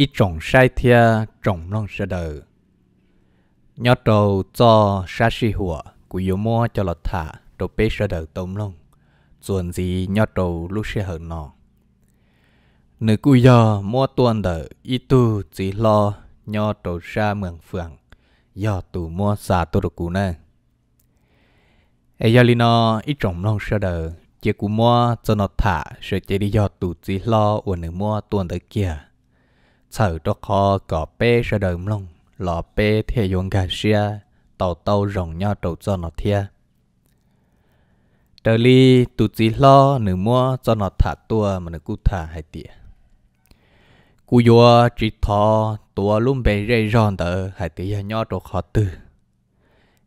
sai non 一种晒天种弄石头。nhớ đầu cho xa si hùa của yêu mua cho lọt thả đồ bê sơ đầu tôm lông chuẩn gì nhớ đầu lúc xe hở nọ nữ cu giờ mua tuần đỡ y tu chỉ lo nhớ đầu xa mường phượng giờ tu mua xa tu đồ cú nè ai giờ lino ít trồng non sơ đầu chỉ cú mua cho nó thả sẽ chỉ đi giờ tu chỉ lo của nữ mua tuần đỡ kia sở cho kho có bê ra đời mông lò bê thề dùng gà xia tàu tàu rồng nhau trầu cho nó thia trở li tụ chỉ lo nửa mua cho nó thả tua mà nửa cú thả hai tỉa cú yo chỉ thò tua luôn bê rây ròn tờ hai tỉa nhau trầu khó tư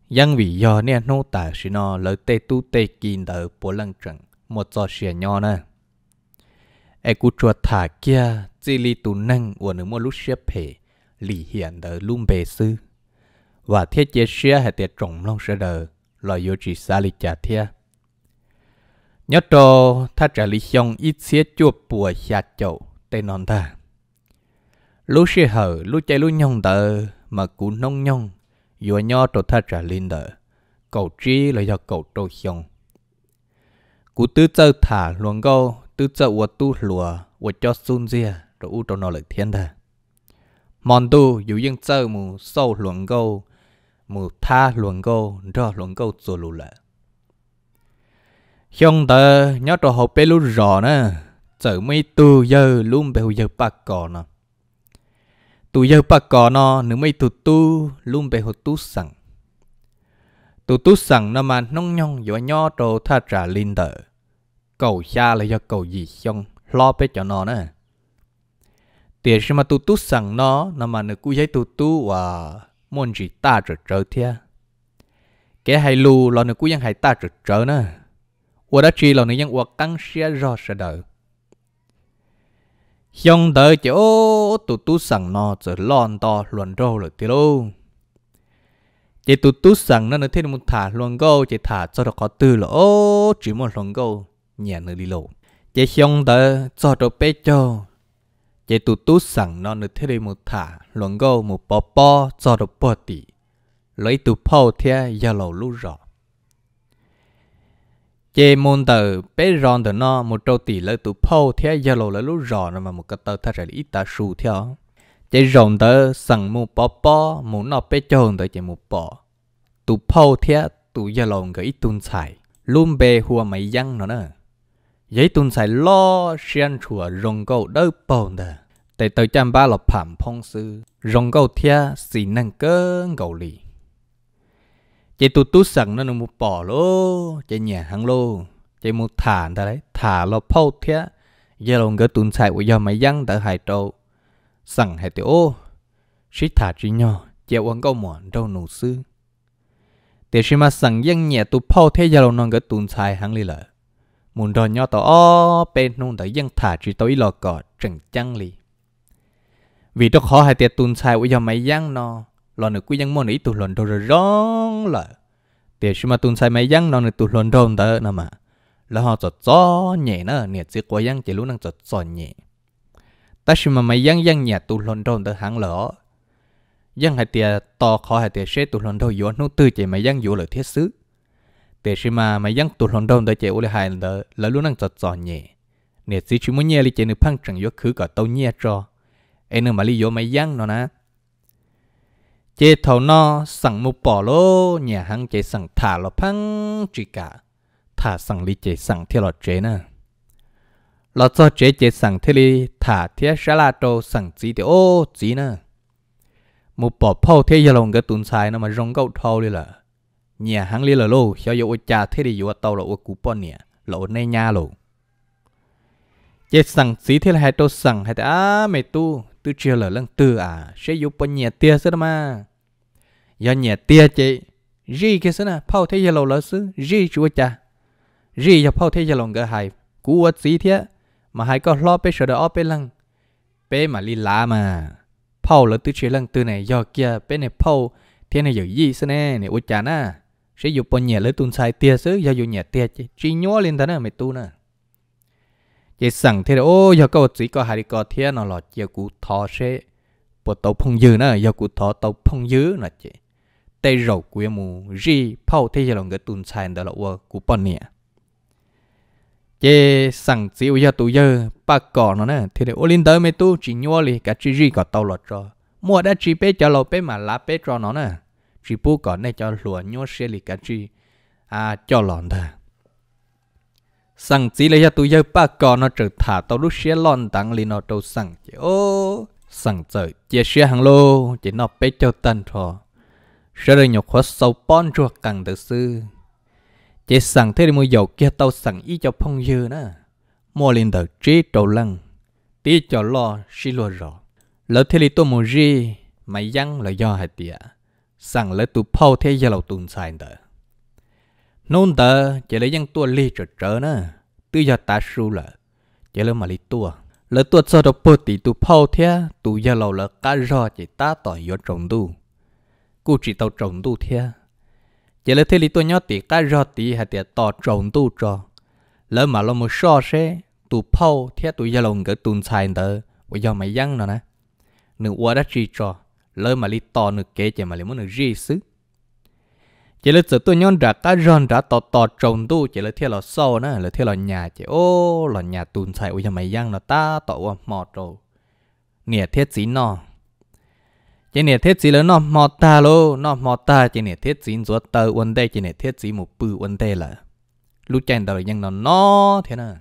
dân vì do nè nô tả xí nó lỡ tê tu tê kín tờ bố lăng trần một cho xìa nhau nè ai cú chuột thả kia chỉ li tù năng của nữ mô lúc xếp hệ lì hiện đỡ luôn bề sư và thiết chế xia hệ tiệt trọng long sơ đờ là yếu chỉ xa lì trả thia nhớ trò tha trả lì xong ít xế chua bùa xa chậu tên non ta lúc xế hờ lúc chạy lúc nhông đờ mà cú nông nhông yếu nhó trò tha trả linh đờ cầu trí là do cầu trâu xong cú tư châu thả luồng gâu tư châu của tu lùa của cho xuân ria rồi u trâu nó lại thiên thà mòn tu dù dân chơi mù sâu luận câu mù tha luận câu cho luận câu rồi lù lợ Xong tờ nhớ trò hộp bê lú rõ nè Chở mấy tu giờ luôn bê hù giờ bạc cò nè Tu giờ bạc cò nọ nếu mấy tu tu luôn bê hù tu sẵn Tu tu sẵn nè mà nông nhông dù nhớ trò tha trả linh tờ Cầu xa là do cầu gì xong lo bê cho nó nè tiền xem mà tu tu sẵn nó nằm mà nó cũng giấy tu tu và muốn gì ta trở trở thia cái hay lù là nó cũng vẫn hay ta trở trở nữa và đã chỉ là nó vẫn và căng xe rõ sẽ đỡ Xong tới chỗ tụ tú sẵn nó sẽ lon to luận rô rồi thì lô. Chị tụ tú sẵn nó nó thêm một thả luận gâu, chị thả cho nó có tư là ô, chỉ một luận gâu, nhà nó đi lộ. Chị xong tới cho nó bế cho, chế tụ tú sẵn nó nửa thế đây một thả luận gâu một bò bò cho được bò tỉ lấy tụ phô thia giờ lầu lú rõ chế môn tờ bé ròn tờ nó một trâu tỉ lấy tụ phô thia giờ lầu lấy lú rõ rồi mà một cái tờ thật là ít ta sù theo chế rồng tờ sẵn một bò bò muốn nó bé chôn tờ chế một bò tụ phô thia tụ giờ lầu cái ít tuôn xài luôn bề hùa mấy răng nó nữa giấy tuần xài lo xiên chùa rong câu đỡ bồn đờ để tới trăm ba là phạm phong sư rong câu thia xì năng cơ cầu lì chị tu tu sẵn nó nó một bỏ lô chị nhà hàng lô chị một thả ta đấy thả lo phâu thia giờ lòng cái tuần xài của giờ mày dăng tại hải trâu sẵn hải tiểu ô sĩ thả chỉ nhỏ chị uống câu mòn đâu nụ sư để xem mà sẵn dăng nhẹ tu phâu thế giờ lòng nó cái tuần xài hàng lì lại muốn đòi nhau tao ô, bên nung tới dân thả chỉ tôi lò cỏ trừng chăng lì vì tôi khó hai tiệt tuần sai của dòng máy giăng nó lò nữa quý dân môn ý tụt luận đồ rồi rong là tiệt chứ mà tuần sai máy giăng nó nữa tụt luận đồ tớ nè mà là họ chọt gió nhẹ nó nhiệt chứ quá giăng chỉ luôn đang chọt gió nhẹ ta xin mà máy giăng giăng nhẹ tụt luận đồ tớ hẳn lỡ giăng hai tiệt to khó hai tiệt sẽ tụt luận đồ yếu nó tư chỉ máy giăng yếu lợi thiết xứ แต่ชิมาไม่ยังตุลอนดอนได้เจ้าเลยหายเลยแล้วลูกนั่งจอดจอดเนี่ยเนี่ยสิชิมุเนี่ยลิเจนึกพังจังยกคือก็เต้าเนี่ยจอไอ้นึกมาลิโยไม่ยังเนาะนะเจ้าเท่านอสั่งมุปอโลเนี่ยหังเจ้สั่งถ่าเราพังจิกาถ่าสั่งลิเจสั่งเที่เราเจนะเราจอเจเจสั่งเทลิถ่าเทียชาลาโตสั่งจีเดโอจีนะมุปอพ่อเทียลงก็ตุนชายนะมันรงเก้าเท่าเลยล่ะ nhà hàng li lờ lô cho yo cha thế đi yo tàu lộ cú bọn nè lộ nay nhà lộ chế sang xí thế là hai tô sang hai ta mày tu tu chưa lờ lăng tư à sẽ yo bọn nhà tia sơ mà do nhà tia chế gì cái sơ na phao thế lộ lỡ sứ gì chúa cha gì cho phao thế lộ ngỡ hai cú ớt xí thế mà hai có lo bê sơ đó bê lăng bê mà li lá mà phao lỡ tu chưa lăng tư này do kia bê này phao thế này giờ gì sơ này ô cha na sẽ dụ bọn nhẹ lấy tuần sai tia sứ do dụ nhẹ tia chứ chỉ nhúa lên thế nào mày tu nè chỉ sẵn thế đó ô do câu chỉ có hai có thế nó lọt giờ cụ thọ sẽ bộ tàu phong dư nè do cụ thọ tàu phong dư nè chứ, tây rầu quê mù ri phao thế giờ là người tuần sai đó là ô cụ bọn nhẹ chỉ sẵn chỉ giờ tu giờ ba cỏ nó nè thế đó ô lên tới mày tu chỉ nhúa liền cả chỉ ri có tàu lọt cho, mua đã chỉ bé cho lâu bé mà lá bé cho nó nè chỉ bố có này cho lúa nhua xe lì cả chi à cho lòn thôi sang chỉ lấy cho tôi giờ ba con nó trở thả tàu lúc xe lòn tăng lì nó tàu sang chứ ô sang giờ chia xe hàng lô chỉ nó bé cho tân thọ sẽ được nhục hết sau bon cho càng tự sư chỉ sang thế thì mua dầu kia tàu sang ý cho phong dư nữa mua lên tờ trí trầu lăng tí cho lo xí lo rõ lỡ thế thì tôi mua gì mày dăng là do hạt tiệt สั่งเลยตัวพ่อเทียเราตุนใส่เดอนู่นเดอจะเลยยังตัวลีจดเจอนะตัวยาตาสูละจะเลยมาลีตัวแล้วตัวจอดปกติตัวพ่อเทียตัวยาเราละก้ารอจิตาต่อยอดจงดูกูจิตเอาจงดูเทียจะเลยเทลีตัวย่อตีก้ารอตีหาเตียต่อจงดูจอแล้วมาเราโมชอเช่ตัวพ่อเทียตัวยาเราเกิดตุนใส่เดอว่ายอมไม่ยั้งเนาะนะหนึ่งวัวได้จีจอ lỡ mà li to nữa kế chỉ mà li muốn nữa gì xứ chỉ là sự tôi nhon ra cá ròn ra tò tò trồng tu chỉ là theo là sâu nữa là theo là nhà chỉ ô là nhà tùn xài ôi mày giang là ta tỏ qua mò trầu nè thiết gì nọ chỉ nè thiết gì là nọ mò ta lô nọ mò ta chỉ nè thiết gì rồi tờ quân đây chỉ nè thiết gì một bự quân đây là lúc chàng đầu giang nó nó thế nào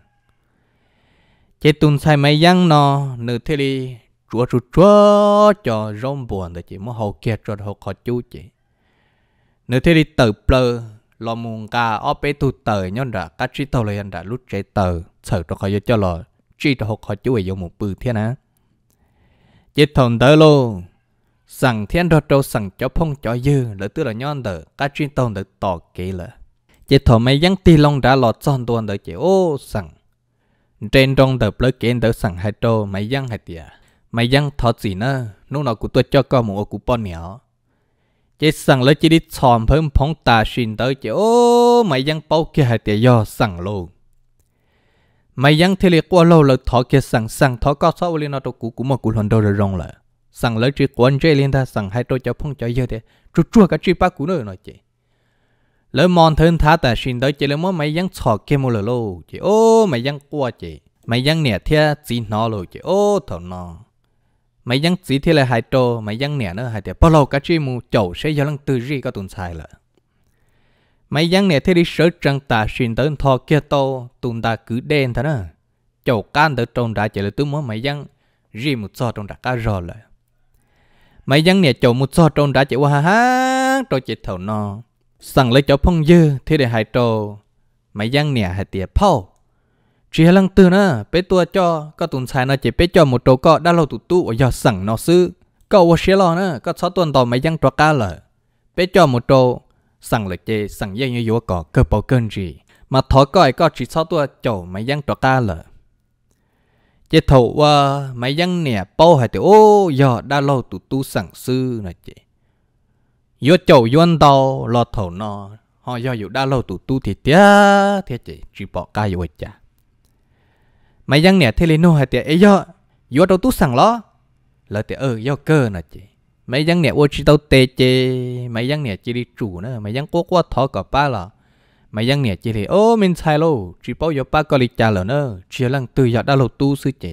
chỉ tùn xài mày giang nọ nửa thế li chúa chúa chúa cho rong buồn để chị muốn hậu kia cho hậu khó chú chị nếu thế đi tờ plơ lo mùng cả ở bên tu tờ nhân đã các chị tàu lại ra lút chạy tờ sợ cho khó cho lo chị cho hậu khó chú ấy dùng một bự thế nè chị thằng tới luôn rằng thiên đô trâu rằng cho phong cho dư lỡ tức là nhon đỡ cá chuyên tông được tỏ kỹ lỡ chỉ thọ mấy dân ti long đã lọt son tuần đỡ chỉ ô rằng trên trong đợt lỡ kiến đỡ rằng hai trâu mấy dân hai tiệt mày dăng thọ gì nữa lúc nào cũng tôi cho con một cụ bọn nhỏ chế sẵn lấy chỉ đi chọn phim phong ta xin tới chế ô mày dăng bao kia hai tiền do sẵn luôn mày dăng thì liệt qua lâu là thọ kia sẵn sẵn thọ cao sáu lên nọ tôi cụ cũng một cụ lần đầu rồi rong lại sẵn lấy chỉ quan chế liên ta sẵn hai tôi cho phong cho giờ thì chua chua cả chỉ bác cụ nữa nói chế lỡ mòn thân thá ta xin tới chế lỡ mới mày dăng chọn kia một lần lâu chế ô mày dăng qua chế mày dăng nè thia chỉ nó rồi chế ô thọ nó mày dân chỉ thì là hai trò mày dân nè nữa hai tiệp bao lâu cả chi mu chậu sẽ do lăng tư gì có tồn sai lợ mày dân nè thì đi sở trăng ta xin tới thọ kia tô tồn ta cứ đen thế nữa chậu can tới trong đã chỉ là tôi muốn mày dân gì một so trong đã cá rò lại mày dân nè chậu một so trong đã chỉ qua ha trò chỉ thầu no sẵn lấy chỗ phong dư thì để hai trò mày dân nè hai tiệp bao chỉ hai lần từ nữa bé tua cho các tuần sai nó chỉ bé cho một chỗ có đã lâu tụt tu ở giờ sẵn nó xứ cậu ở xe lo nữa các sáu tuần tàu mấy răng trọ cá lợ bé cho một chỗ sẵn là chê sẵn dây như vô cỏ cơ bầu cơn gì mà thỏ coi có chỉ sáu tua chỗ mấy răng trọ cá lợ chế thầu qua mấy răng nè bao hai tiểu ô giờ đã lâu tụt tu sẵn sư này chị vô chỗ vô ăn tàu lo thầu nó họ do dù đã lâu tụt tu thì tiếc, thiệt chị chỉ bỏ cái vô chả mày ยังเนี่ยเทเลโนหาเตียเอ้ยอยัวเราตู้สั่งล้อแล้วเตียเออย่อเกอร์นะจีไม่ยังเนี่ยโอชิเตาเตเจไม่ยังเนี่ยจีริจูนะไม่ยังกัวกัวทอกับป้าล่ะไม่ยังเนี่ยจีริโอ้มินไซโลจีเป้ายอป้าก็ลิจาเหรอเนอะเชียร์ลังตุยยอดดาวเราตู้ซื้อเจ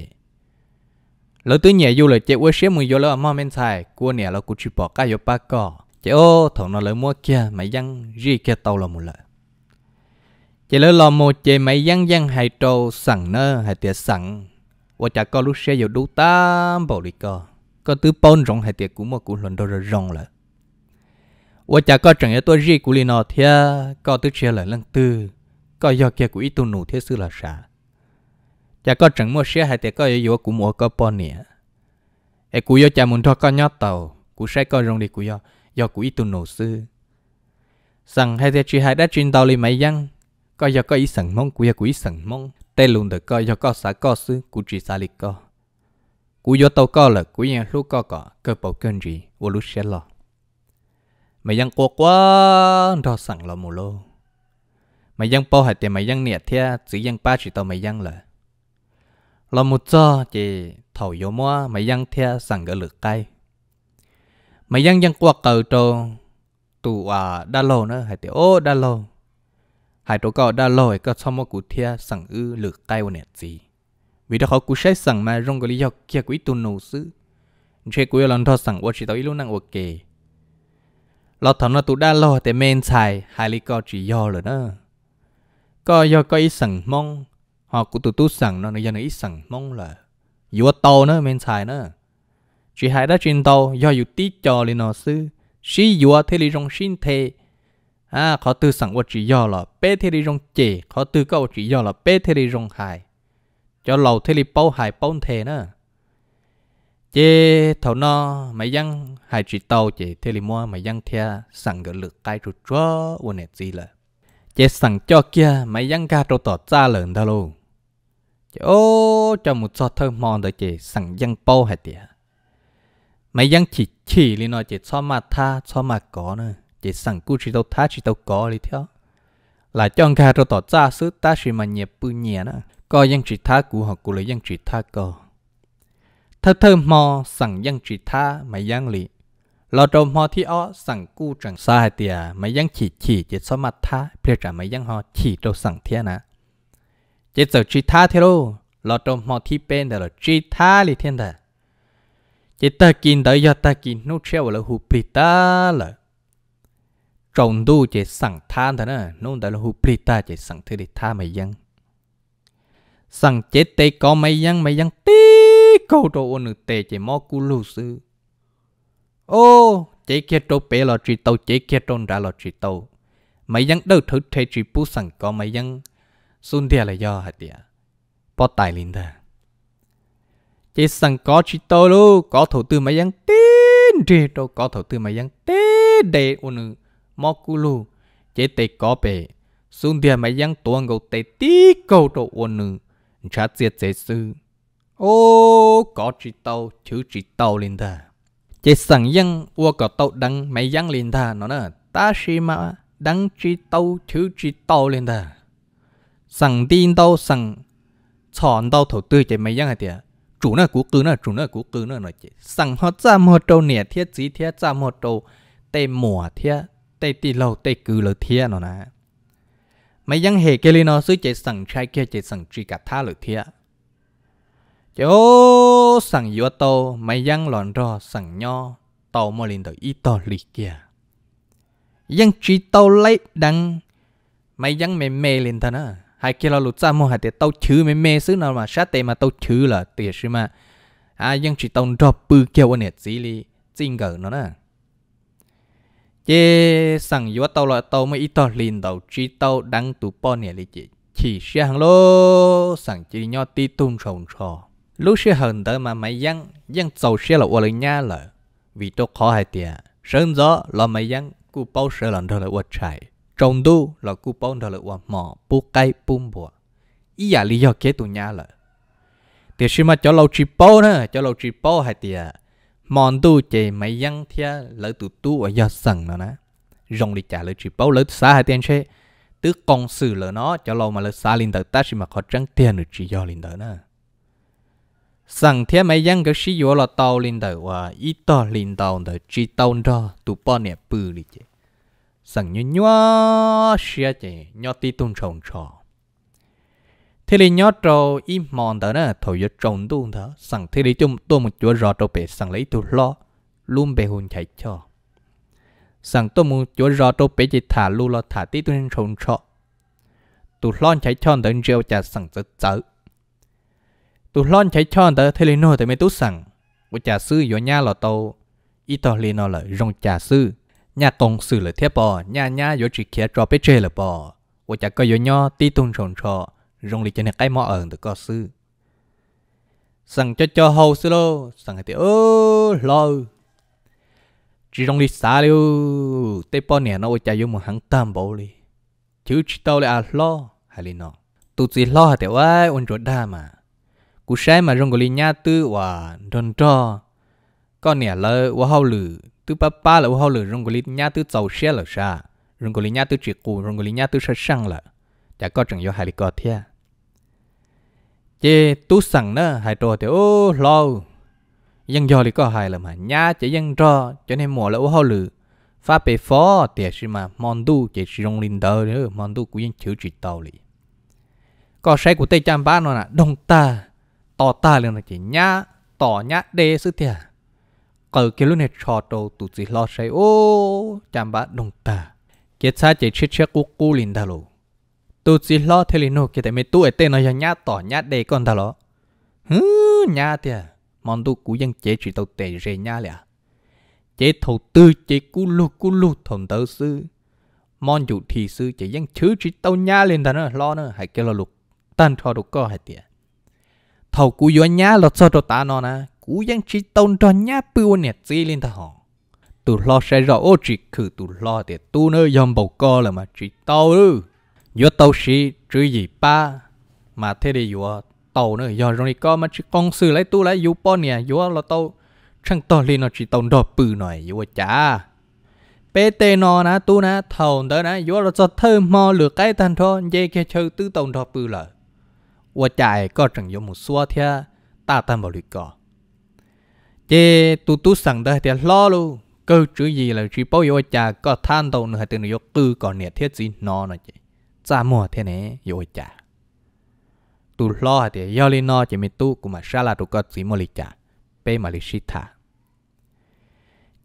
แล้วตุยเนี่ยอยู่เลยเจว่าเชี่ยมือยอแล้วมอมินไซกัวเนี่ยเรากูจีบอกก้ายอป้าก็เจโอ้ถงนอนเลยมั่วเกียไม่ยังรีเกียเตาเราหมดเลย chỉ lỡ lò mô chê mấy giăng giăng hai trâu sẵn nơ hai tiệt sẵn và chả có lúc xe dù đủ tám bộ đi co có tứ bôn rong hai tiệt cũ mà cũ lần đầu rồi rong lại và chả có chẳng yếu tôi gì cũ li nọ thế, có tứ xe lại lần tư có do kia của ít tu nụ thế sư là 啥 chả có chẳng mua xe hai tiệt có yếu yếu cũ mua có bôn nè e cú yếu chả muốn thoa có nhót tàu cú xe có rong đi cú yếu do cú ít tu nụ sư rằng hai tiệt chỉ hai đã chuyên tàu li mấy giăng có do có ý sẵn mong của của ý sẵn mong tê luôn được có do có xã có sư của chỉ xã lịch có của do tàu có là của nhà lúc có có cơ bộ cơn gì của lúc sẽ lo mày dân quá quá đó sẵn lo mù lô mày dân bao hạt thì mày dân nhiệt thế chỉ dân ba chỉ tàu mày dân là lo một cho chỉ thầu vô mua mày dân thế sẵn cái lực cay mày dân dân qua cầu trâu tụ à đa lô nữa hay thì ô đa lô หายตัวก็ได้ลอยก็ชอบมากูเทียสั่งอื้อหรือใกล้วันเนี่ยจีวิธีเขากูใช้สั่งมารงก็เลยยกเกียกุยตุนโนูซื้อเชกุยลอนทอสั่งว่าชิตาอิลุนังโอเคเราทำนาตุได้ลอยแต่เมนชายหายลิก็จียอเลยนะ ก็ยอก็อีสั่งมองหอกูตุตุสั่งนอะในยันอีสั่งมองเลยอยู่ว่าโตนะเมนชายนะจีหายได้จินโตยออยู่ตีจอเลยนอซื้อชี้อยู่ว่าเทลิรงชินเท à khó tư sẵn vật chỉ do là bé thế đi rong chè khó tư câu chỉ do là bé thế đi rong hài cho lầu thế đi bao hài bao thề nữa chê thầu no mày dân hài chỉ tàu chê thế đi mua mày dân thea sẵn gỡ lực cái rụt chó quên nè gì là chê sẵn cho kia mày dân ga trâu tỏ ra lợn ta luôn ô cho một so thơ mòn rồi chê sẵn dân bao hài tía mày dân chỉ chỉ lên nó so mà tha so mà có nữa chỉ sẵn cú chỉ tao thá chỉ tao có đi theo là chọn cả cho tỏ ra sứ ta chỉ mà nhẹ bự nhẹ đó có dân chỉ thá cũ họ cũ lấy dân chỉ thá cơ thơ thơ mò sẵn dân chỉ thá mà dân lì lo trâu mò thì ó sẵn cú chẳng xa hai tìa mày dân chỉ chỉ chỉ số mặt thá bây giờ mà dân họ chỉ trâu sẵn thế nè chỉ giờ chỉ thá thế lô lo trâu mò thì bên đó là chỉ thá lì thiên thật chỉ ta kín tới giờ ta kín nút treo là hụp ta là trồng đu chế sẵn than thế nè nôn đại là hụp lì ta chế sẵn thứ để tha mày dân sẵn chế tê có mày dân mày dân tí câu trô ôn nữ tê chỉ mò cú lù sư ô chế kia trô bế lò trì tàu chế kia trôn ra lò trì tàu mày dân đâu thử thê trì bú sẵn có mày dân xuân thịa là do hả tìa bó tài linh thà chế sẵn có trì tàu lô có thổ tư mày dân tin trì trô có thổ tư mày dân tê đê ôn nữ mò lù chế tê có bể xuống địa mấy giang tuồng gầu tê tí cầu đồ ôn, nữ trả diệt dễ sư ô có chỉ tàu chứ chỉ tàu linh thà chế sẵn giang ua có tàu đăng mấy giang linh thà nó nè ta xì mà đăng chỉ tàu chứ chỉ tàu linh thà sẵn tin tàu sẵn chọn tàu thổ tư chế mấy giang hả tiệt chủ nó cú cứ nó chủ nó cú cứ nó nói chế sẵn họ ra một trâu nè thiết gì thiết ra một trâu tê mùa thiết tê tì lâu tê cứ lỡ thia nó nè mấy dân hệ kia nó sứ chạy sẵn trai kia chạy sẵn tri cả tha lỡ thia chỗ sẵn yếu tô mấy dân lòn rò sẵn nho tàu mò lên tới ít tàu chỉ tàu lấy đăng mấy dân mềm mê lên thân á hai kia là lụt ra mua hai tiền tàu chữ mềm mê xứ nào mà sát tề mà tàu chữ là tiền xứ mà à dân chỉ tàu rò bự kêu anh hết gì li gở nó nè chế sang yếu tàu loại tàu mới ít tàu liền đầu chỉ tàu đăng tụ po nè lì chị chỉ xe hàng lô sang chỉ nhau ti tung sòng sò lúc xe hàng tới mà mày dăng dăng tàu xe là uo lên nha lợ vì tôi khó hay tiệt sơn gió là mày dăng cú bao sợ lần thôi là uo chạy trồng đu là cú bao thôi là uo mỏ bu cây bùm bùa ý là lý do kế tụ nha lợ tiệt xí mà cho lâu chỉ bao nữa cho lâu chỉ bao hay tiệt mòn tu chè mấy dân thia lỡ tụ tu ở do sần nó nè rong đi trả lời chỉ bao lỡ xa hai tiền chế tứ công sự lỡ nó cho lâu mà lỡ xa linh tờ ta chỉ mà khó trăng tiền được chỉ do linh tờ nè sẵn thế mấy dân cái sĩ yếu là tàu linh tàu và ít to linh tàu tàu chỉ tàu đó tụ bỏ nẹp bự đi chứ sẵn như nhua xia chứ nhua tí tung trồng trò thế thì nhớ trò im mòn tớ nè thôi giờ trồng tuôn thở sẵn thế thì chung tôi một chỗ rò trâu bể sẵn lấy tôi lo luôn bề hồn chạy cho sẵn tôi một chỗ rò trâu bể chỉ thả lu lo thả tí tôi nên trồng cho, tôi lo chạy cho tớ rêu chả sẵn tớ tớ tôi lo chạy cho tớ thế thì nô thì mới tốt sẵn của chả sư vô nhà lo tàu ít tàu liền nó là rong chả sư nhà tông sư là thiết bò nhà nhà vô chỉ kia trò bể chơi là bò của chả có vô nho tí tôi trồng cho rong lì cho nên cái mỏ ở từ có sư sẵn cho cho hầu sư lo sẵn hãy ơ lo chỉ rong lì xa liu tê bò nè nó cha vô một hàng tam bộ li chứ chỉ tao lại à lo hay li nó tụ chỉ lo hãy tiểu ai un chỗ đa mà cú sai mà rong lì nhá tư và đòn cho con nè lo và hầu lử tư ba ba là và hầu lử rong lì nhá tư giàu xe là sa rong lì nhá tư chỉ cù rong lì nhá tư sa sang là chả có chẳng vô hài li có chế tu sẵn nó hai trò thì ô lo dân do thì có hai là mà nhá chỉ dân trò cho nên mùa là ô hao lử pha bề phó thì chỉ mà mòn tu chỉ chỉ rong linh đờ nữa mòn tu của dân chữ chỉ tàu lì có sai của tây chăm ba nó là đông ta tỏ ta liền là chỉ nhá tỏ nhá đê sự thiệt cờ cái luôn này trò đồ tụt gì lo sai ô chăm ba đông ta kết xa chỉ chết chết của cô linh đờ tu chỉ lo thế liền nô kia tại mấy tu ở tên nó nhát tỏ nhát đầy con ta lo hứ nhát tiệt à? mong tu cú dân chế chỉ tàu tệ rề nhát lẹ à? chế thầu tư chế cú lu cú lu thồng tàu sư mong dụ thì sư chế dân chứ chỉ tàu nhát lên ta nó lo nữa hãy kêu lo lục tan thọ được co hay tiệt thầu cú yo nhát lo cho đồ ta nó nè cú dân chỉ tàu cho nhát bưu nè chỉ lên ta họ tụ lo sẽ rõ ô chỉ khử tụ lo tiệt tu nơi dòng bầu co là mà chỉ tàu luôn yo tàu xí chứ gì pa mà thế thì yo tàu nữa yo rồi có mà chỉ con sư lấy tu lấy yo po nè yo là tàu chẳng to lên nó chỉ tàu đỏ bự nổi yo bé PT nó nè tu nè thầu đó nè yo là cho thơ mò lửa cái thằng thôi dây kia chơi tư tàu đỏ bự lợ yo chạy có chẳng yo một xua thia ta ta bảo lì cò chế tu tu sẵn đó thì lo luôn cơ chữ gì là chỉ bao yo cha, có than tàu nữa thì nó yo cư còn nè thiết gì nó nè chị cha mùa thế này rồi chả tu lo thì do chỉ mình tu cũng mà xa tu có gì mà li chả bê mà li shit thả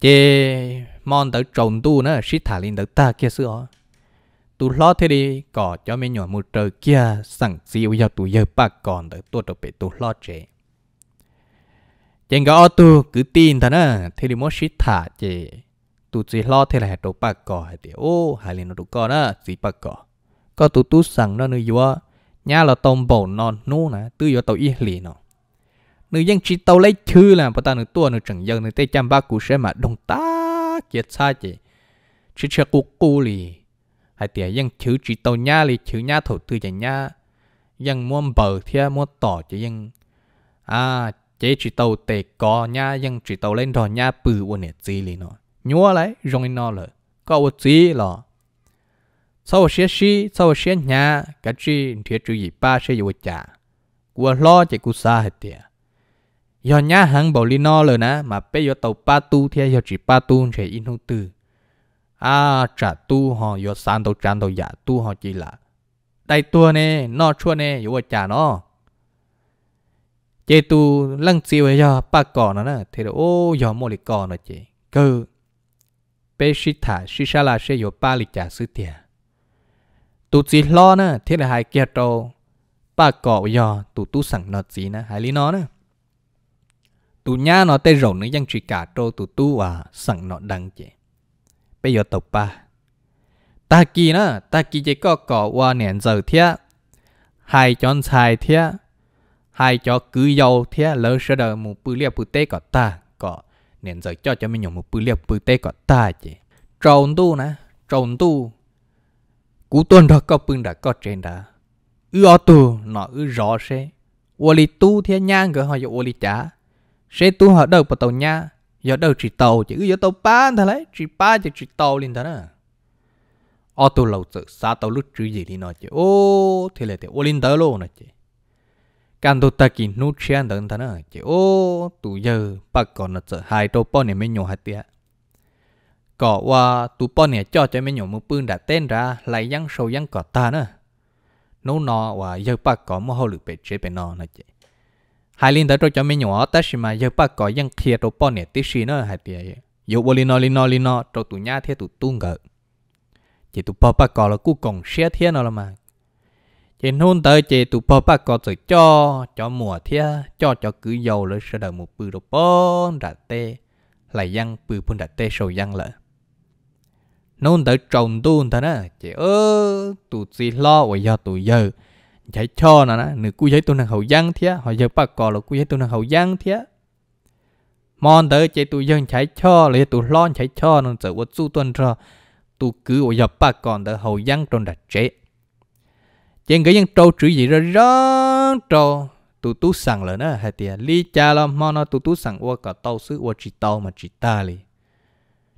chế tu nữa shit thả lên ta kia xưa tu lo thế đi cỏ cho mình nhỏ một trời kia sẵn siêu do tu giờ ba còn tới tu được bị tu lo chế chèn cái ô tu cứ tin thà nè thế đi mỗi shit thả tu chỉ lo thế là hết đồ ba cỏ thì ô hai lên đồ cỏ đó chỉ ba cỏ có tụ tụ sẵn nó nữ yếu nhà là tôm bổ non nô nè tư yếu tàu ít lì nó nữ dân chỉ tàu lấy chư là bà ta nữ tua nữ chẳng dân nữ tê chăm ba cụ sẽ mà đồng ta kiệt xa chị chỉ chưa cụ lì hay tía dân chữ chỉ tàu nhà lì chữ nhà thổ tư chẳng nhà dân muốn bờ thia muốn tỏ chỉ dân à chế chỉ tàu tệ có nhà dân chỉ tàu lên rồi nhà bự uốn nè gì lì nó nhúa lấy rong nó lợ có uốn gì lọ sau xe xí sau xe nhà cả chi thiệt chữ gì ba xe dù chả của lo chỉ của xa hết tiệt do nhà hàng bảo li no rồi nè mà bây giờ tàu ba tu thì giờ chỉ ba tu sẽ in hậu tư à trả tu họ giờ san tàu tràn tàu giả tu họ chỉ là đại tua nè nó chua nè dù chả nó chế tu lăng siêu ấy giờ ba cỏ nó nè thì là ô giờ mua lịch cỏ nó chế cơ bây xí thả xí xa là sẽ giờ ba lịch trả sư tiền tụ chỉ lo nè thế là hai kia trâu ba cọ giờ tụ tu sẵn nó gì nè hai lý nó nè tụ nhá nó tê rộng nữa dân chỉ cả trâu tụ tu à sẵn nó đăng chị bây giờ tụ ba ta kỳ nè ta kỳ chỉ có cọ qua nền giờ thế hai chọn xài thế hai cho cứ dâu thế lỡ sơ đời một bự liệp bự tê có ta có nền giờ cho cho mình nhổ một bự liệp bự tê có ta chị trâu tu nè trâu tu cú tuần đó có bưng đã có trên đó ư ở tù nó ư rõ xe ô li tu thế nhang gỡ họ giờ ô li trả xe tu họ đâu bắt tàu nha giờ đâu chỉ tàu chứ giờ tàu ba thà lấy chỉ ba chỉ chỉ tàu liền thà nè ô tu lâu tự xa tàu lúc chữ gì đi nói chứ ô thế là thế ô linh tới luôn nói chứ càng tu ta kín nút xe đừng thà nè chứ ô tu giờ bắt còn là sợ hai tàu bao này mới nhổ hạt tiệt cỏ qua tụ nè cho cho mấy nhỏ mũ bưng đã tên ra lại răng sâu răng cỏ ta nữa nấu nọ và giờ ba cỏ mua hồ lực bể chế bể nọ nè hai linh tới cho mấy nhỏ ta xí mà giờ ba cỏ răng kia tụ nè tí nữa hạt tiền dù bò linh nọ linh nọ linh nọ tung gỡ chị tụ bò ba là cu còng xe thế nó là mà chị nôn tới chị tụ bò ba cho cho mùa thế cho cho cứ dầu rồi sẽ đợi một bự đồ đã tê lại răng bự đã tê sầu răng lại nôn tới trồng tuôn ta nè chị ơ tụ gì lo và do tụ giờ chạy cho nè nè nữ cú giấy tuôn hàng hậu giang thía họ giờ bắt cò là cú giấy tuôn hàng hậu giang thía mòn tới chị tụ dân chạy cho lấy tụ lo chạy cho nó sợ vật su tuần rồi tụ cứ và giờ bắt còn tới hậu giang trong đặt chế trên cái dân trâu chữ gì ra đó trâu tụ tú sẵn là nó hay tiền li cha là mòn nó tụ tú qua cả tàu sứ qua chỉ tàu mà chỉ ta li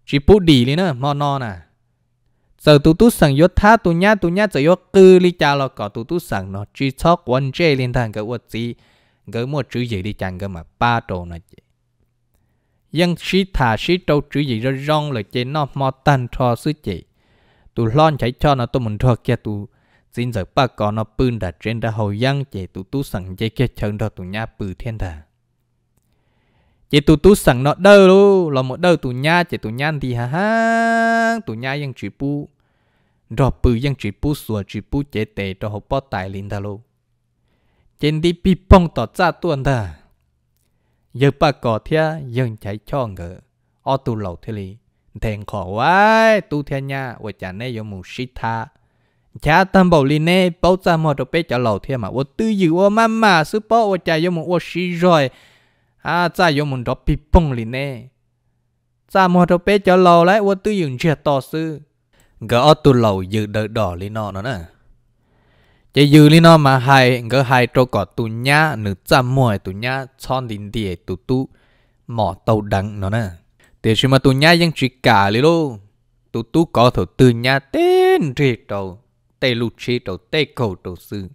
chỉ bút đi li nữa mòn nó nè giờ tu tu sang yết tha tu nhá tu nhá giờ yết cư li cha lo có tu tu sang nó chỉ chóc quan chế liên thang cái vật gì cái mua chữ gì đi chẳng cái mà ba trâu này chị dân sĩ thả sĩ trâu chữ gì ra rong là chế nó mò tan cho sư chị tu lon chạy cho nó tu mình thua kia tu xin giờ ba con nó bươn đã trên đã hầu dân chị tu tu sang chế kia chân đó tu nhá bự thiên thà chị tu tu sẵn nó đâu luôn là một đâu tu nha chị tu nhan thì ha ha tu nha yang chỉ bu rồi bự dân chỉ bù sủa chỉ bù chế tệ cho họ bỏ tài linh ta luôn trên đi bị bông tỏ ra tuần ta giờ bà cỏ thia dân chạy cho ngờ Ở tu lầu thế li thèn khó quá tu thia nha và chả nè yo mù shit tha cha tâm bảo li nè bảo ra mò đồ bê cho lầu thia mà ô tư dự ô mama sư bảo và chả yo mù ô shi rồi à cha yo mù đó bị bông li nè cha mò đồ bê cho lầu lại ô tư dự chưa to sư gỡ tu lầu dự đỡ đỏ lý nọ nó nè chỉ dự lý nọ mà hai gỡ hai trâu cỏ tu nhá nữ trăm mồi tu nhá chọn đình địa tu tu mỏ tàu đắng nó nè để sự mà tu nhá dân chỉ cả lý lô tu tu có thổ tư nhá tên trị trâu tê lu chi trâu tê cầu trâu sư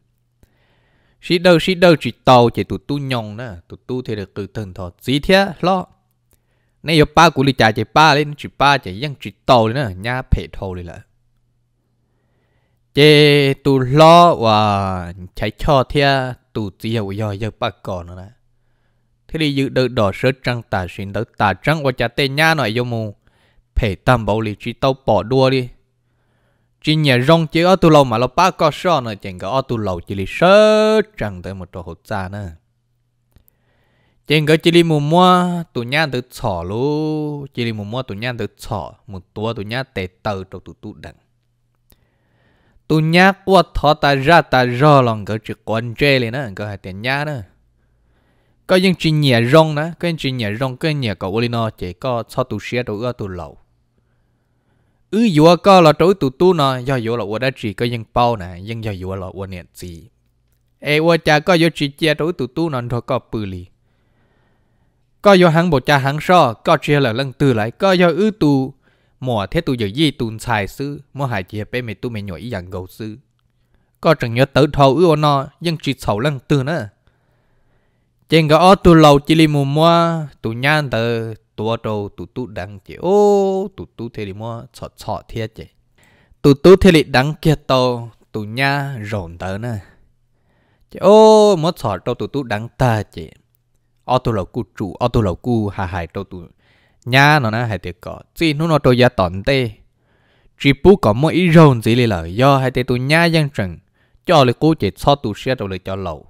sĩ đâu sĩ đâu chỉ tàu chỉ tu tu nhong nè tu tu thì được cử thần thọ gì thế lo nay yo ba cú li cha chạy ba lên chỉ ba chạy yang chỉ tàu lên nữa nhà phe thầu lên là chế tu lo và chạy cho thia tu chỉ hậu yo ba cò nữa thế thì dự đợt đỏ trăng tà xuyên đợt tà trăng và chả tên nhà nội yo mù phe tam bảo li chỉ tàu bỏ đua đi chỉ nhà rong chỉ ở tu lâu mà lo ba cò sọ nữa chẳng có ở tu lâu chỉ li sớ trăng tới một trò hột xa tiền cái chỉ li mua mua tụi nhà tự xỏ lú chỉ li mua mua tụi nhà tự xỏ một tua tụi nhà tệ tờ cho tụi tụi đằng tụi nhà qua thọ ta ra ta ra lòng cái chỉ quan chơi liền nữa cái tiền nhà đó có những chuyện nhẹ rong đó có những chuyện nhẹ rong cái nhẹ cậu nó chỉ có cho tụi xe tụi ưa tụi lầu ư vừa có là trối tụi tu nó do vừa là ua đã chỉ có những bao nè nhưng do vừa là ua nhẹ gì ai ua cha có vô chỉ chia trối tụi tu nó thôi có bự liền có do hắn bột cha hắn so có chia là lần từ lại có do ư tu mò thế tu giờ gì tu xài sư mò hải chia bé mày tu mày nhỏ ý dạng gầu sư có chẳng nhớ tự thầu ư no nhưng chỉ sầu lần từ nữa trên cái tu lầu chỉ li mù mua tu nhan tờ tu trâu tu tu đăng chỉ ô tu tu thế li mua sợ sợ thế chỉ tu tu thế li đăng kia tờ tu nha rộn tờ nữa chỉ ô mất sợ trâu tu tu đăng ta chỉ auto lầu cu chủ auto lầu cu hà hải đâu tụ nhà nó nè hay tiệt cỏ chỉ nó nó tôi giá tận tê chỉ bú có mỗi ít rồng gì lì do hay tiệt tụ nhà dân trần cho lời cô chỉ so tụ xe đầu cho lầu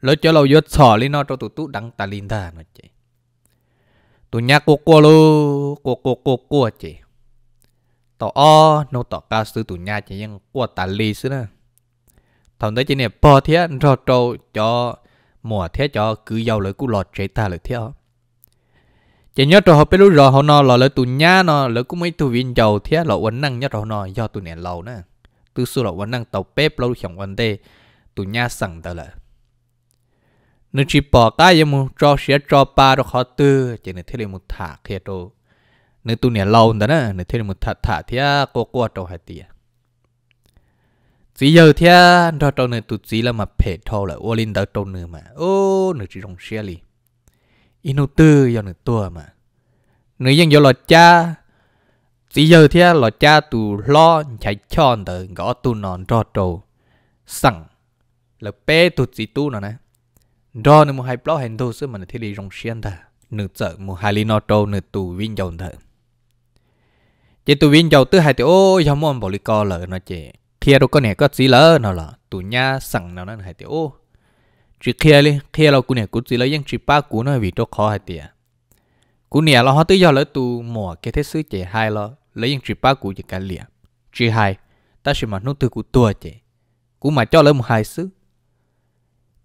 lời cho lầu do sò lì nó cho tụ tụ đăng ta linh ta nó chị tụ nhà cô cô lô cô cô cô cô o nó tỏ ca sư tụ nhà chị dân qua ta lì xí thằng đấy chị nè bỏ thiết rồi trâu cho มัวเทจอคือยาวเลยกูหลอดใจตาเลยเที่ยวจะยอดเราไปรู้รอเขานอหลอดเลยตุนยาเนอะแล้วกูไม่ตัววินเาวเที่ยวหลอดวันนั่งยอดเราหนอยอดตุเนี่ยเราเนาะตุสุ้หลอดวันนั่งเต่าเป๊ะเราขยงวันเด ตุนยาสั่งตลอดนึกชิปอก้ยายมูจอเสียจอปลาเราขอตื้อจะเนี่เที่มุถากเที่ยวเนื้อตุเนี่ยเราเนาะเนื้อเที่ยวมุถาถากเที่ยวโกโก้เราหายตี๋ chỉ giờ thì đó à, trâu này tụt chỉ là mà phê thô là ô linh đó trâu nữa mà ô nửa chỉ rong xe li inu tư do nửa tua mà nửa dân do lọ cha chỉ giờ thì à, lọ cha tụ lo chạy tròn tờ gõ tụ nón trò trâu sẵn là bé tụt chỉ tu nó nè đó nửa một hai bao hành đồ xưa mà nửa thì đi rong xe ta nửa chợ một hai li nó trâu nửa tụ vinh dầu thở chỉ tụ vinh dầu tư hai thì ô cho mòn bỏ li co lợ nó chỉ kia đâu có nè có gì lỡ nào là tụ nha sẵn nào nó hay tiểu ô chỉ kia đi kia là cú nè cú gì lỡ nhưng chỉ ba cú nó vì đâu khó hay tiệt cú nè là họ tự do lỡ tụ mỏ cái thế sự chỉ hai lo lỡ nhưng chỉ ba cú chỉ cả liền chỉ hai ta chỉ mà nó từ cú tua chỉ cú mà cho lỡ một hai sự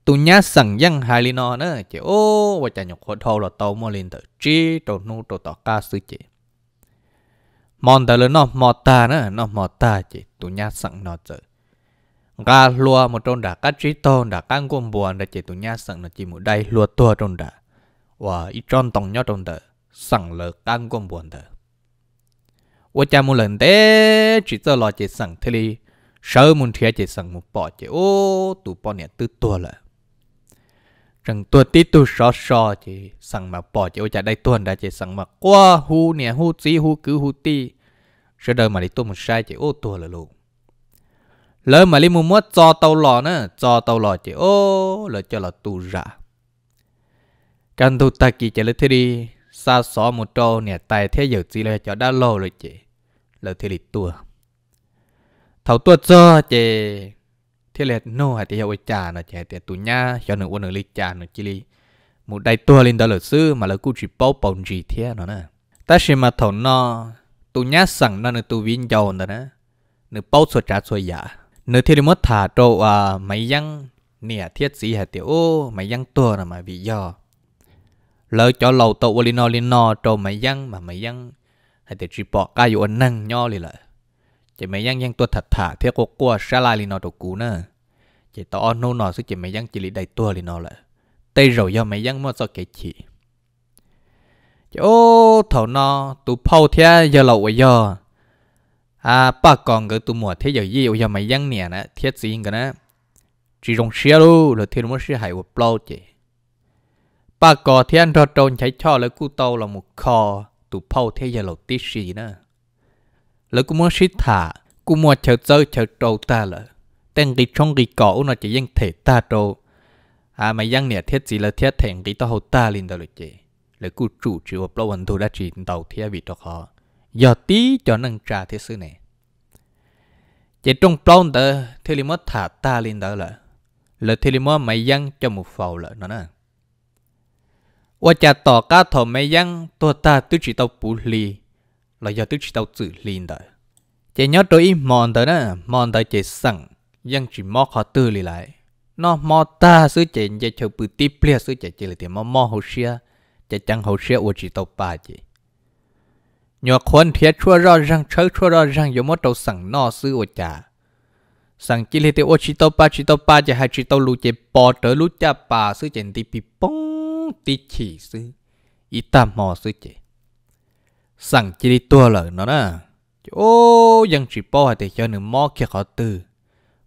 tụ nhá sẵn răng hai li nó nữa chị ô và chả nhục hốt thâu là tàu mò lên tới chi tàu nu tàu tàu ca sư chị mòn tờ lớn nó mò ta nữa nó mò ta chỉ tụ nhà sẵn nó chở gà lúa một trong đã cắt trí tôn đã cá quân buồn đã chỉ tụ nhà sẵn nó chỉ một đây lúa tua trong đã và ít tròn tòng nhau trong đã sẵn lợ cá quân buồn tờ và cha một lần thế chỉ cho lo chỉ sẵn thế đi sợ muốn chỉ sẵn một bỏ chỉ ô tụ bỏ nè tư tua lại rằng tua tí tu sọ sọ chỉ sẵn mà bỏ chỉ ôi chả đây tuần đã chỉ sẵn mà qua hu nè hu tí hu cứ hu ti sẽ đời mà đi tu một sai chỉ ô tua là luôn lỡ mà đi mua mua cho tàu lò nữa cho tàu lò chỉ ô lỡ cho là tu ra căn tu ta kỳ chỉ lấy thế đi xa xó một trâu nè tài thế giờ chỉ là cho đã lâu rồi chỉ lỡ thế đi tua thầu tua cho chỉ thế là nô hay thì hiệu trà nó chạy thì tụi nha cho nó uống nó ly trà nó chỉ ly một đại tua lên đó là sư mà là cú chỉ bao bồng gì thế à, nó nè ta sẽ mà thầu nó tụi nha sẵn nó nó tu viên dầu nó nè nó bao số trà số giả nó thì mất thả trâu à mấy răng nè thiết sĩ hay thì ô mấy răng tua là mà bị do lỡ cho lầu tàu lên nó lên nó trâu mấy răng mà mấy răng hay thì chỉ bỏ cái vụ năng nho liền lại chỉ mấy yang yang tua thật thả theo cô qua xa lại lì nó đồ cú nữa chỉ tao on nô nó sức chỉ mấy chỉ lì đầy tua lì nó lại tây rồi do mấy yang mua sao kể chị chỉ ô thầu nó tụ thế giờ lậu vậy à ba còn cái tụ mua thế giờ gì giờ mấy yang nè nè thiết gì cái nè chỉ rong xe luôn rồi thiên muốn xe hải của plau chị ba cò thiên rồi trôn cháy cho lấy cú tàu là một kho tụ phâu thế giờ tí gì nữa lỡ cũng muốn xí thả cũng muốn chờ chờ chờ trâu ta lỡ tên cái trong cái cổ nó chỉ dân thể ta trâu à mày dân nè thiết gì là thiết thành cái tao hậu ta lên đó chứ, chị lỡ cũng chủ chịu một lâu anh thu đã chỉ đầu thiết vì đó họ giờ tí cho nâng trà thiết sự này chỉ trong plon đó thì liền mất thả ta lên đó lỡ lỡ thì liền mất mày dân cho một phẩu lỡ nó nè ว่าจะต่อก้าถมไม่ยั่งตัวตาตุจิตาปุลี là do tôi chỉ đạo xử lý đó chỉ nhớ tôi mòn tới đó mòn tới chỉ sẵn dân chỉ mò khó tư lì lại nó mò ta sứ chỉ chỉ cho bự tí plia sứ chỉ chỉ là tiền mò mò hồ xia chỉ chẳng hồ xia của chỉ tàu ba chỉ nhỏ khuôn thiệt chua rõ ràng chớ chua rõ ràng yếu mốt tao sẵn nó sứ của cha sẵn chỉ là tiền ô chỉ tàu ba chỉ tàu ba chỉ hai chỉ tàu lú chỉ bỏ tới lú chả ba sứ chỉ tí bị bông tí chỉ sứ ít ta mò sứ chỉ สั่งจีดีตัวเลยเนาะนะโอ้ยังจีบป้อแต่เจ้าหนึ่งมอแค่ขอตือ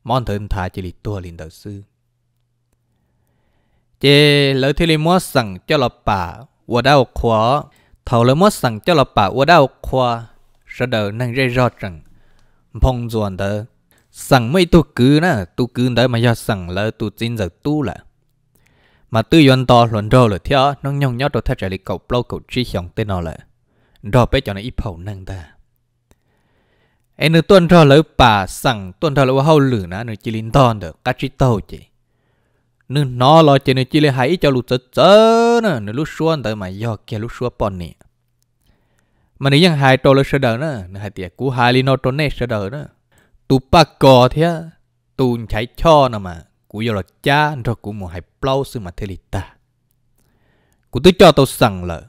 มอนเถินทาจีดีตัวลินเตอร์ซื้อเจเลยที่ลิมอสั่งเจ้าหลบป่าวัวดาวขวาเท่าเลยมอสั่งเจ้าหลบป่าวัวดาวขวาเสดอนั่งเร่ร่อจังพงจวนเตอสั่งไม่ตัวกือนะตัวกือเตอมายอสั่งเลยตัวจินจากตู้แหละ mà tư yon to luận rô lời theo nó nhong nhót đồ thay trả lý cậu lâu cậu chi hiọng tên nó lại rồi bé cho nó ít phẩu năng ta em nữa tuần rồi lỡ bà sẵn tuần rồi lỡ hậu lử nã nữa chỉ linh ton được cá chỉ tàu chị lo chị nữa chỉ lấy hãy cho lũ chớ chớ nữa nữa lúc xuân tới mà do kia lúc xuân bọn nè mà nếu ยังหายโตเลยเสดอนะนะเตียกูหายลีโนโตเนเสดอนะตูปากกอเทียตูนใช้ช่อนะมากูยอลจ้าเรากูมัวหายเปล่าซึ่งมาเทลิตากูตุจอตัวสั่งเลย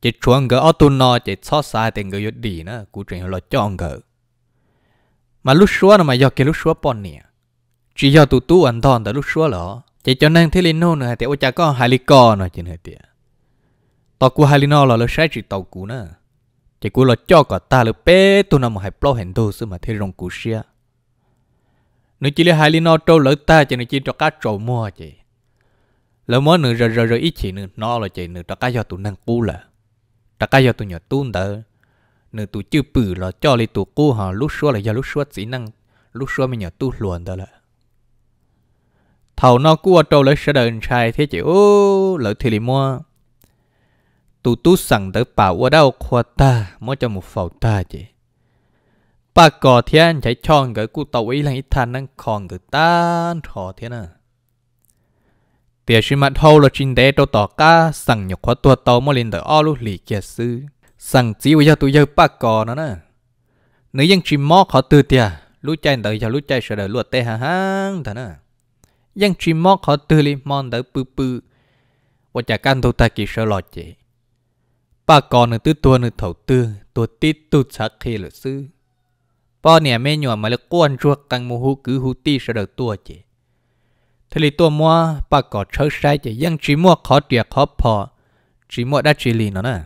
chỉ chuẩn gỡ ở tu nó chỉ xót xa tiền gỡ đi nữa cụ chuyện cho chọn gỡ mà lúc xóa nó mà do cái lúc xóa bọn nè chỉ do tu tu anh thon tới lúc xóa lọ chỉ cho nên thế linh nô nữa thì ôi cha có hai ly co nữa trên hơi tiệt tàu cụ hai ly nó là lúc sai chỉ tàu cụ nữa chỉ cụ là cho cả ta lúc bé tu nó mà hai plo hẹn đồ xứ mà thế rong cụ xia nếu chỉ là hai ly nó trâu lỡ ta chỉ nên chỉ cho cá trâu mua chỉ lỡ mua nữa rồi rồi rồi ít chỉ nữa nó là chỉ nữa cho cá cho tụ năng cú là ta cái giờ tụi nhỏ tuôn đỡ nửa tụi chưa bự là cho lấy tụi cô họ lúc xưa là giờ lúc xưa chỉ năng lúc xưa mình nhỏ tu luồn đó là thầu nó cua trâu lấy sẽ đờn trai thế chị ô lỡ thì lì mua tụ tu sẵn tới bảo qua đâu khoa ta mua cho một phẩu ta chị bà cò thiên chạy chọn cái cụ tàu ấy là ít than năng còn cái ta thọ thế nào tiền sự mặt hậu là trên đế đô tỏ cá sẵn nhục hoa tua tàu mà lên tới ao lũ lì kia sư sẵn chỉ với giờ tụi giờ ba cò nó nè nếu dân chỉ mò khó từ tiền lúc chạy tới giờ lúc chạy sợ đời luật tê hà hăng thế nè dân chỉ mò khó từ li mòn tới bự bự và chả can tụi ta kỳ sợ lọt chế, ba cò nữ tư tua nữ thầu tư tua tít tu sắc khi luật sư bao nè mẹ nhỏ mà lực quan chuột căng mù hú cứ hú ti sợ đợi tua chị ทะเลตัวมัวปากกอดเชิดใช้จะยังจีมัวขอเตียขอพอจีมัวได้จีลีนะนะ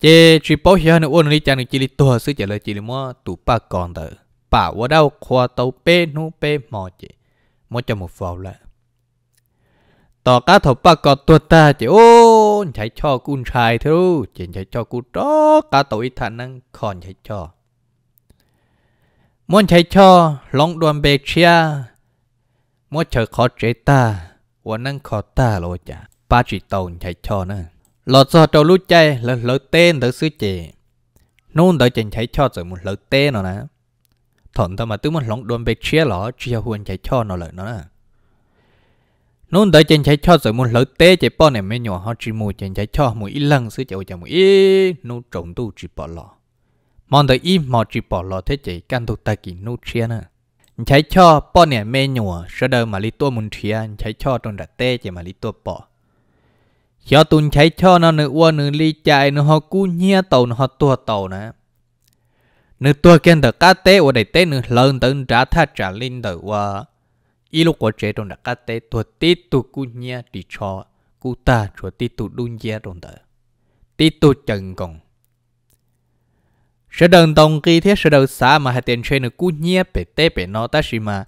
เจจีโป๊เฮียนอ้วนนี่จังจีลีตัวซื้อจะเลยจีลีมัวตู่ปากกอนเตอป่าว่าเด้าคว้าเตาเป้นูเป้หมอเจมัวจะหมดฟาวละต่อก้าถบปากกอดตัวตาเจโอ้ใช้ช่อกุญนชายเท่าเจนใช้ช่อกุ้นจอกาตัวอิทันนั่งคอนใช้ช่อมัวนใช้ช่อลองดวนเบเชียมัวเธอขอเจตาวันนั้นขอตาโลจ่าป้าจีตงใช้ชอนะ หลอดซอเจ้ารู้ใจแล้วเลอเต้นเธือซื้อเจนู่นเดอจงใช้ชอจะมุนเลอเต้นนะนะถอนทำมาตื้อมันหลงโดนไปเชียหรอเชียหวนใช้ชอเนอะเลยนะนะนู่นเดอจงใช้ชอจะมุนเลอเต้เจป้อนเนี่ยไม่หนัวเขาจีมูจงใช้ชอมูอีลังซื้อเจ้าจะมูอีนู่นจงตู้จีปอหลอมองเดออีมอจีปอหลอเทเจ กันตุตะกินนู่นเชียนะ chạy cho bỏ nè mê nhùa sợ đời mà lý tua muốn chia à, chạy cho trong đặt tê chỉ mà lý tua bỏ cho tụn chạy cho nó nữ ua nữ lý chạy nữ họ cú nhia tàu nữ họ tua tàu nè nữ tua kiên tờ cá tê ua đầy tê nữ lớn tờ trả tha trả linh tờ ua ý lúc của trẻ trong đặt cá tê tua tí tu cú nhia đi cho cú ta cho tí tu đun nhia trong tờ tí tu chừng còn sẽ đơn tông kỳ thiết sẽ đầu xa mà hạt tiền chơi nữa cú nhia bể tế bể nó ta xì mà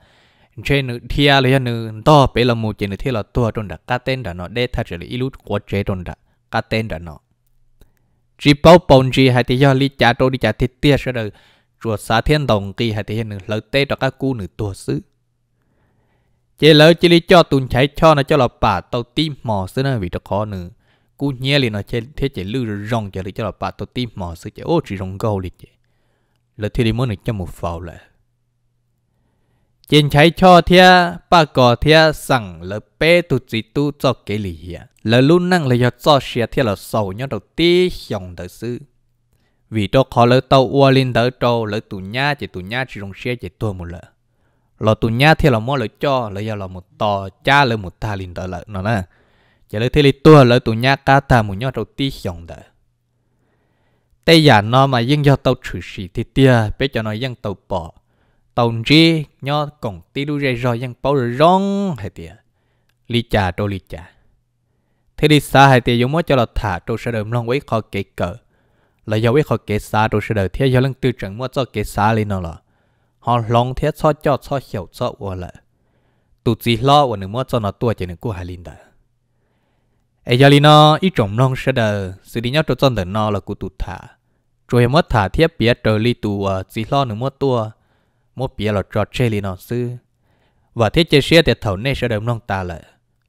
chơi nữa thia lấy nữa to bể là một chuyện nữa thiết là tua tròn đã cá tên đã nó để thật sự là ilut quá chế tròn đã cá tên đã nó chỉ bao bông chỉ hạt tiền do lý cha trâu đi cha thiết tia sẽ đầu ruột xa thiên đồng kỳ hạt tiền nữa lợi tế đó các cú nữa tua xứ chế lỡ chỉ lý cho tụn cháy cho nó cho là bà tàu tim mò xứ nó vì đó khó nữa cú nhé liền nó chơi thế chơi lư rong chơi được cho là bà tôi tim mò sự chơi ô chỉ rong gâu liền chơi là thi đi mới được cho một phào là, trên trái cho thia ba cò thia rằng là bé tu chỉ tu cho cái lì hiền là luôn năng là do cho xe thia là sầu nhau đầu tí dòng đời sư vì đó khó lỡ tàu ua lên đỡ trâu lỡ tụ nhá chỉ tụ nhá chỉ rong xe chỉ tua một lỡ lỡ tụ nhá thì là mua lỡ cho lỡ giờ là một tò cha lỡ một ta lên đỡ lỡ nó nè giờ lấy thế li tua lấy tụ nhá cá ta muốn nhau đầu ti hiong đỡ tây giả nó mà dân do tàu chửi sĩ thì tia bé cho nó dân tàu bỏ tàu gì nhau còn ti đu rây rồi dân bao rồi rong hay tia lì trà đô lì trà thế đi xa hay tia giống mỗi cho là thả đô sẽ đờm long quấy khó kể cờ, là do quấy khó kể xa đô sẽ đợi thế do lần tư trận mua cho kể xa lên nó là họ long thế cho cho cho hiểu cho ủa lại tụ chỉ lo ủa nữa mua cho nó tua chỉ nữa của hai linh đời ai giờ li nó ít trồng non sẽ đờ xử đi nhau cho chân đợt nó là cụ tụt thả rồi mất thả thiết bia trời li tù ở chỉ lo nữa mất tua mất bia là trò chơi li nó sư và thiết chơi xe thì thầu này sẽ đầm non ta là,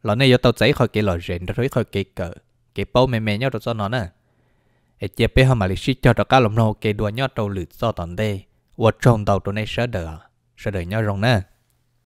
lọ này do tàu giấy khỏi cái lọ rèn rồi khỏi cái cờ cái bao mềm mềm nhau cho cho nó nè ai chơi bé hôm mà lịch sử cho cho cá lồng nô cái đuôi nhau trâu lử cho tận đây và trồng tàu tụi này sẽ đờ sẽ đờ nhau rồng nè